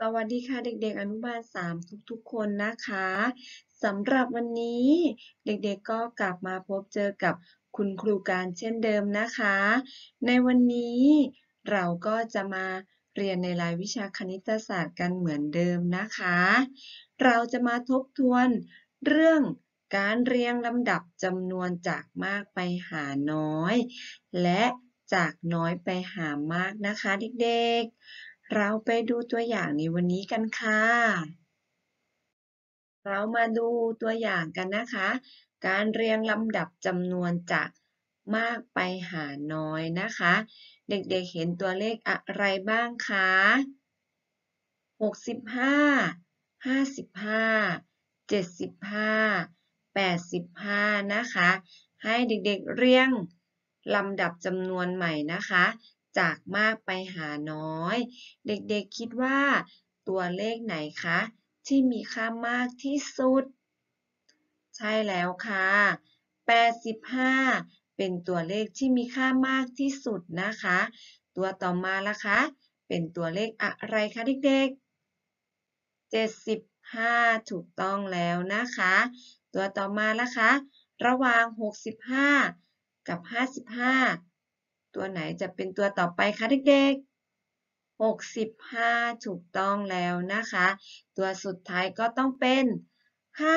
สวัสดีค่ะเด็กๆ อนุบาลสามทุก ๆ คนนะคะสำหรับวันนี้เด็กๆก็กลับมาพบเจอกับคุณครูการเช่นเดิมนะคะ ในวันนี้เราก็จะมาเรียนในรายวิชาคณิตศาสตร์กันเหมือนเดิมนะคะ เราจะมาทบทวนเรื่องการเรียงลำดับจำนวนจากมากไปหาน้อย และจากน้อยไปหามากนะคะ เด็กๆเราไปดูตัวอย่างในวันนี้กันค่ะ เรามาดูตัวอย่างกันนะคะ การเรียงลำดับจำนวนจากมากไปหาน้อยนะคะ เด็กๆเเห็นตัวเลขอะไรบ้างคะ65 55 75 85นะคะ ให้เด็กๆ เรียงลำดับจำนวนใหม่นะคะจากมากไปหาน้อย เด็กๆคิดว่า ตัวเลขไหนคะที่มีค่ามากที่สุด ใช่แล้วคะ่ะ 85 เป็นตัวเลขที่มีค่ามากที่สุดนะคะ ตัวต่อมาละคะเป็นตัวเลขอะไรคะเด็กๆ 75 ถูกต้องแล้วนะคะ ตัวต่อมาละคะระหว่าง 65 กับ55ตัวไหนจะเป็นตัวต่อไปคะเด็กๆ 65 ถูกต้องแล้วนะคะ ตัวสุดท้ายก็ต้องเป็น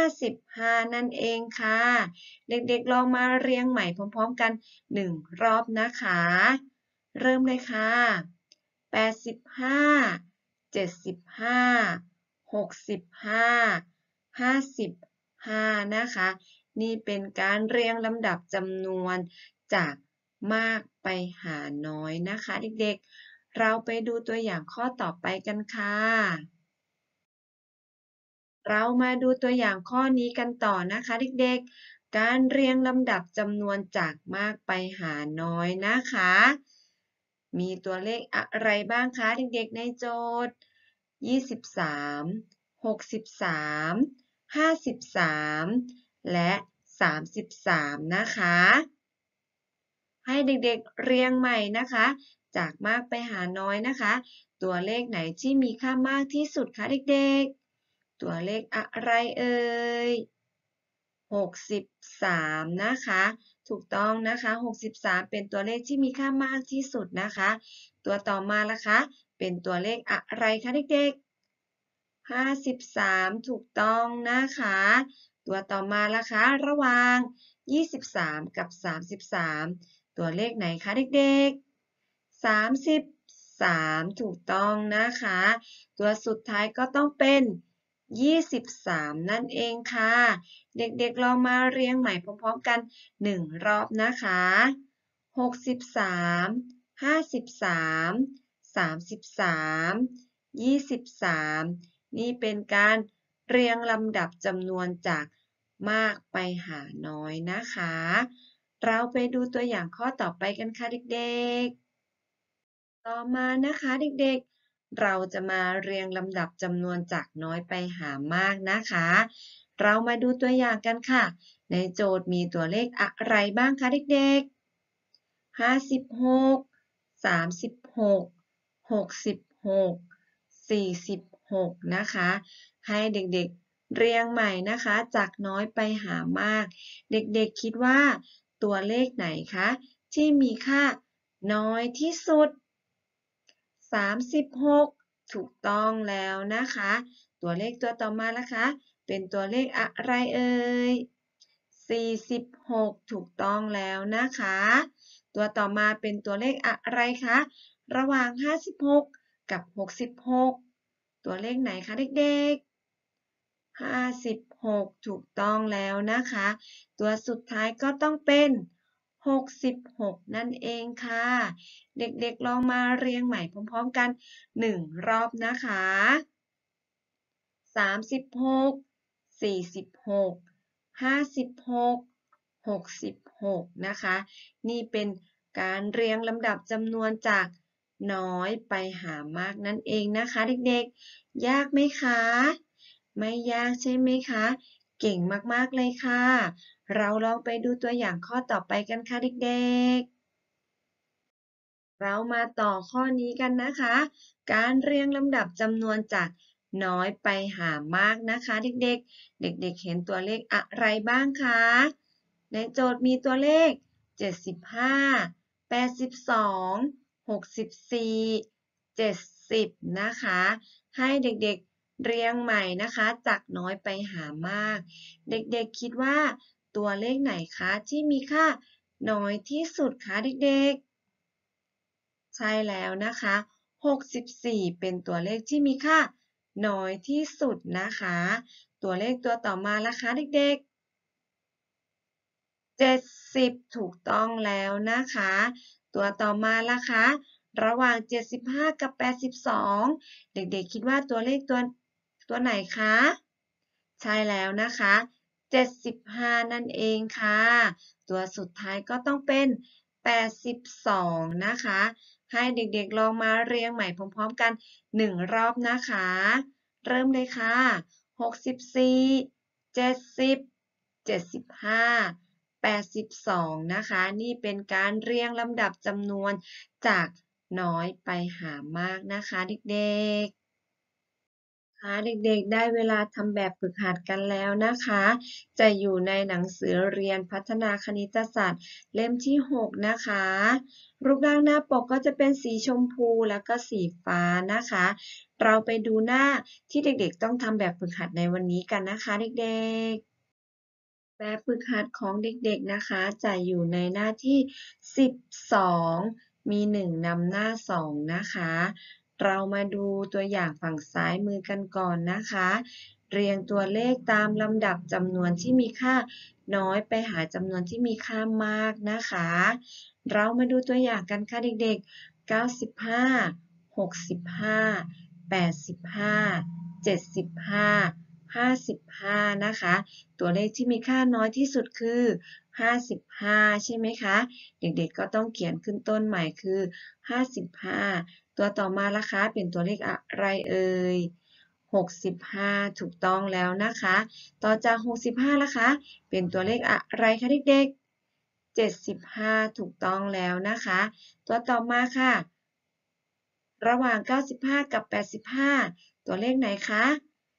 55 นั่นเองค่ะ เด็กๆ ลองมาเรียงใหม่พร้อมๆกัน 1 รอบนะคะ เริ่มเลยค่ะ 85 75 65 55 นะคะ นี่เป็นการเรียงลำดับจำนวนจากมากไปหาน้อยนะคะเด็กๆ เราไปดูตัวอย่างข้อต่อไปกันค่ะ เรามาดูตัวอย่างข้อนี้กันต่อนะคะเด็กๆ การเรียงลำดับจำนวนจากมากไปหาน้อยนะคะ มีตัวเลขอะไรบ้างคะเด็กๆ ในโจทย์23 63 53และ33นะคะให้เด็กๆเรียงใหม่นะคะจากมากไปหาน้อยนะคะตัวเลขไหนที่มีค่ามากที่สุดคะเด็กๆตัวเลขอะไรเอ่ย63นะคะถูกต้องนะคะ63 เป็นตัวเลขที่มีค่ามากที่สุดนะคะตัวต่อมาละคะเป็นตัวเลขอะไรคะเด็กๆ53 ถูกต้องนะคะตัวต่อมาละคะระหว่าง23 กับ 33ตัวเลขไหนคะเด็กๆ 33 ถูกต้องนะคะ ตัวสุดท้ายก็ต้องเป็น 23 นั่นเองค่ะ เด็กๆ ลองมาเรียงใหม่พร้อมๆกัน 1 รอบนะคะ 63 53 33 23 นี่เป็นการเรียงลำดับจำนวนจากมากไปหาน้อยนะคะเราไปดูตัวอย่างข้อต่อไปกันค่ะเด็กๆ ต่อมานะคะเด็กๆ เราจะมาเรียงลำดับจำนวนจากน้อยไปหามากนะคะ เรามาดูตัวอย่างกันค่ะ ในโจทย์มีตัวเลขอะไรบ้างคะเด็กๆห6 36 66 46สสิบกกกสี่สิบหกนะคะ ให้เด็กๆ เรียงใหม่นะคะจากน้อยไปหามาก เด็กๆคิดว่าตัวเลขไหนคะ ที่มีค่าน้อยที่สุด 36 ถูกต้องแล้วนะคะ ตัวเลขตัวต่อมาละคะ เป็นตัวเลขอะไรเอ่ย46 ถูกต้องแล้วนะคะ ตัวต่อมาเป็นตัวเลขอะไรคะระหว่าง 56 กับ 66ตัวเลขไหนคะเด็กๆ56 6 ถูกต้องแล้วนะคะ ตัวสุดท้ายก็ต้องเป็น 66 นั่นเองค่ะ เด็กๆลองมาเรียงใหม่พร้อม ๆกัน 1 รอบนะคะ 36 46 56 66นะคะ นี่เป็นการเรียงลำดับจำนวนจากน้อยไปหามากนั่นเองนะคะเด็กๆ ยากไหมคะไม่ยากใช่ไหมคะ เก่งมากๆเลยค่ะ เราลองไปดูตัวอย่างข้อต่อไปกันค่ะ เด็กๆ เรามาต่อข้อนี้กันนะคะ การเรียงลำดับจำนวนจากน้อยไปหามากนะคะ เด็กๆ เด็กๆเห็นตัวเลขอะไรบ้างคะ ในโจทย์มีตัวเลข 75 82 64 70 นะคะ ให้เด็กเรียงใหม่นะคะจากน้อยไปหามาก เด็กๆคิดว่า ตัวเลขไหนคะที่มีค่า น้อยที่สุดคะเด็กๆใช่แล้วนะคะ 64 เป็นตัวเลขที่มีค่าน้อยที่สุดนะคะ ตัวเลขตัวต่อมาละคะเด็กๆ 70 ถูกต้องแล้วนะคะ ตัวต่อมาละคะระหว่าง 75 กับ 82 เด็กๆคิดว่าตัวเลขตัวตัวไหนคะ ใช่แล้วนะคะ 75 นั่นเองค่ะ ตัวสุดท้ายก็ต้องเป็น 82 นะคะ ให้เด็กๆลองมาเรียงใหม่พร้อมๆกัน 1 รอบนะคะ เริ่มเลยค่ะ 64 70 75 82 นะคะ นี่เป็นการเรียงลำดับจำนวนจากน้อยไปหามากนะคะเด็กๆคะเด็กๆ ได้เวลาทำแบบฝึกหัดกันแล้วนะคะ จะอยู่ในหนังสือเรียนพัฒนาคณิตศาสตร์เล่มที่ 6 นะคะ รูปร่างหน้าปกก็จะเป็นสีชมพูแล้วก็สีฟ้านะคะ เราไปดูหน้าที่เด็กๆต้องทำแบบฝึกหัดในวันนี้กันนะคะ เด็กๆ แบบฝึกหัดของเด็กๆนะคะ จะอยู่ในหน้าที่ 12 มี 1นำหน้า2นะคะเรามาดูตัวอย่างฝั่งซ้ายมือกันก่อนนะคะ เรียงตัวเลขตามลำดับจำนวนที่มีค่าน้อยไปหาจำนวนที่มีค่ามากนะคะ เรามาดูตัวอย่างกันค่ะเด็กๆ 95 65 85 75 55นะคะ ตัวเลขที่มีค่าน้อยที่สุดคือ55ใช่ไหมคะเด็กๆก็ต้องเขียนขึ้นต้นใหม่คือ 55 ตัวต่อมาละคะเป็นตัวเลขอะไรเอ่ย65 ถูกต้องแล้วนะคะต่อจาก65ละคะเป็นตัวเลขอะไรคะเด็กๆ 75 ถูกต้องแล้วนะคะตัวต่อมาค่ะ ระหว่าง 95 กับ 85 ตัวเลขไหนคะ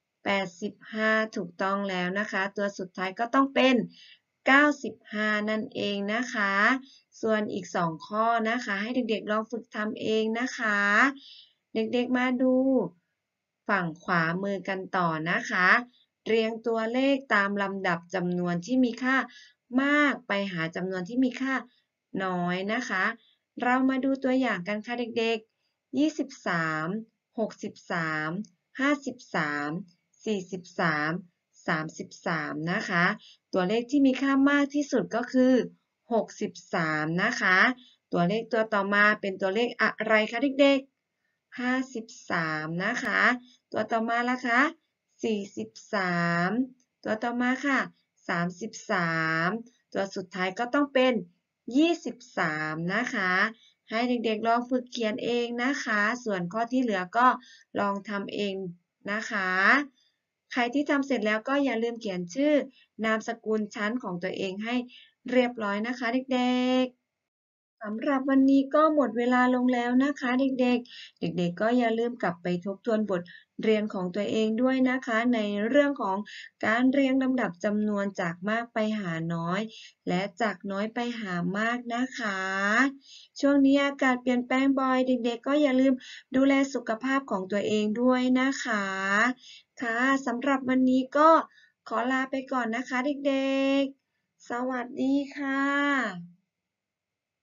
85 ถูกต้องแล้วนะคะตัวสุดท้ายก็ต้องเป็น95 นั่นเองนะคะ ส่วนอีก 2 ข้อนะคะให้เด็ก ๆ ลองฝึกทำเองนะคะ เด็กๆมาดูฝั่งขวามือกันต่อนะคะ เรียงตัวเลขตามลำดับจำนวนที่มีค่ามากไปหาจำนวนที่มีค่าน้อยนะคะ เรามาดูตัวอย่างกันค่ะเด็กๆ 23 63 53 43 33 นะคะ ตัวเลขที่มีค่ามากที่สุดก็คือ 63นะคะ ตัวเลขตัวต่อมาเป็นตัวเลขอะไรคะเด็กๆ 53นะคะ ตัวต่อมาล่ะคะ43 ตัวต่อมาค่ะ33 ตัวสุดท้ายก็ต้องเป็น 23นะคะ ให้เด็กๆลองฝึกเขียนเองนะคะ ส่วนข้อที่เหลือก็ลองทำเองนะคะใครที่ทำเสร็จแล้วก็อย่าลืมเขียนชื่อ นามสกุลชั้นของตัวเองให้เรียบร้อยนะคะเด็ก ๆสำหรับวันนี้ก็หมดเวลาลงแล้วนะคะ เด็กๆ เด็ก ๆ ก็อย่าลืมกลับไปทบทวนบทเรียนของตัวเองด้วยนะคะ ในเรื่องของการเรียงลำดับจำนวนจากมากไปหาน้อยและจากน้อยไปหามากนะคะ ช่วงนี้อากาศเปลี่ยนแปลงบ่อย เด็กๆ ก็อย่าลืมดูแลสุขภาพของตัวเองด้วยนะคะ ค่ะสำหรับวันนี้ก็ขอลาไปก่อนนะคะ เด็กๆ สวัสดีค่ะ